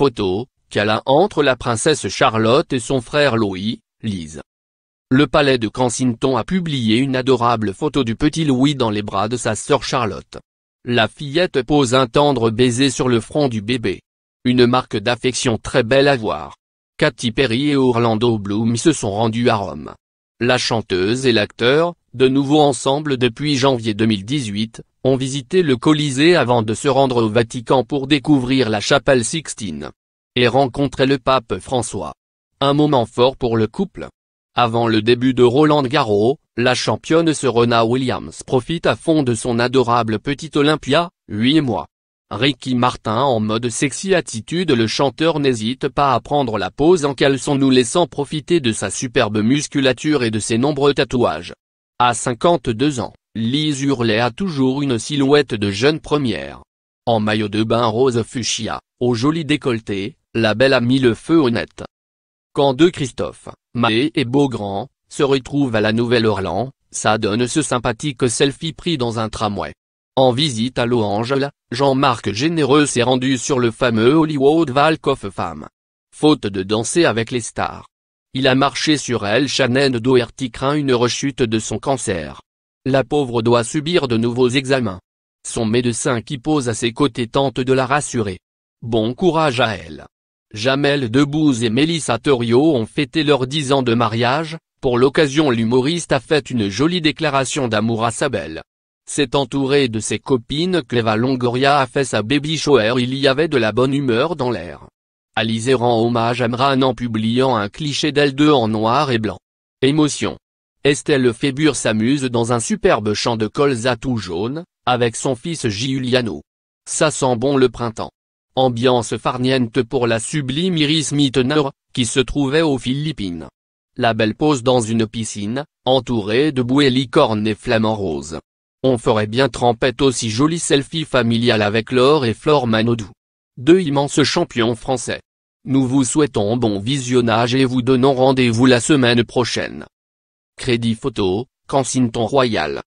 Photo, a entre la princesse Charlotte et son frère Louis, Lise. Le palais de Kensington a publié une adorable photo du petit Louis dans les bras de sa sœur Charlotte. La fillette pose un tendre baiser sur le front du bébé. Une marque d'affection très belle à voir. Katy Perry et Orlando Bloom se sont rendus à Rome. La chanteuse et l'acteur, de nouveau ensemble depuis janvier 2018, ont visité le Colisée avant de se rendre au Vatican pour découvrir la chapelle Sixtine. Et rencontrer le pape François. Un moment fort pour le couple. Avant le début de Roland Garros, la championne Serena Williams profite à fond de son adorable petite Olympia, 8 mois. Ricky Martin en mode sexy attitude le chanteur n'hésite pas à prendre la pose en caleçon nous laissant profiter de sa superbe musculature et de ses nombreux tatouages. À 52 ans, Lise Hurley a toujours une silhouette de jeune première. En maillot de bain rose fuchsia, au joli décolleté, la belle a mis le feu honnête. net. Quand deux Christophe, Mahé et Beaugrand, se retrouvent à la Nouvelle-Orléans, ça donne ce sympathique selfie pris dans un tramway. En visite à Los Angeles, Jean-Marc Généreux s'est rendu sur le fameux Hollywood Walk of Fame. Faute de danser avec les stars, il a marché sur elle Shannon Doherty craint une rechute de son cancer. La pauvre doit subir de nouveaux examens. Son médecin qui pose à ses côtés tente de la rassurer. Bon courage à elle. Jamel Debbouze et Mélissa Torrio ont fêté leurs 10 ans de mariage, pour l'occasion l'humoriste a fait une jolie déclaration d'amour à sa belle. C'est entouré de ses copines cleva Longoria a fait sa baby shower il y avait de la bonne humeur dans l'air. Alizé rend hommage à Mran en publiant un cliché d'elle deux en noir et blanc. Émotion. Estelle Fébure s'amuse dans un superbe champ de colza tout jaune, avec son fils Giuliano. Ça sent bon le printemps. Ambiance farniente pour la sublime Iris Mittener, qui se trouvait aux Philippines. La belle pose dans une piscine, entourée de bouées licornes et flamants roses. On ferait bien trempette aussi jolie selfie familiale avec Laure et Flore Manodou. Deux immenses champions français. Nous vous souhaitons bon visionnage et vous donnons rendez-vous la semaine prochaine. Crédit photo, Kensington Royal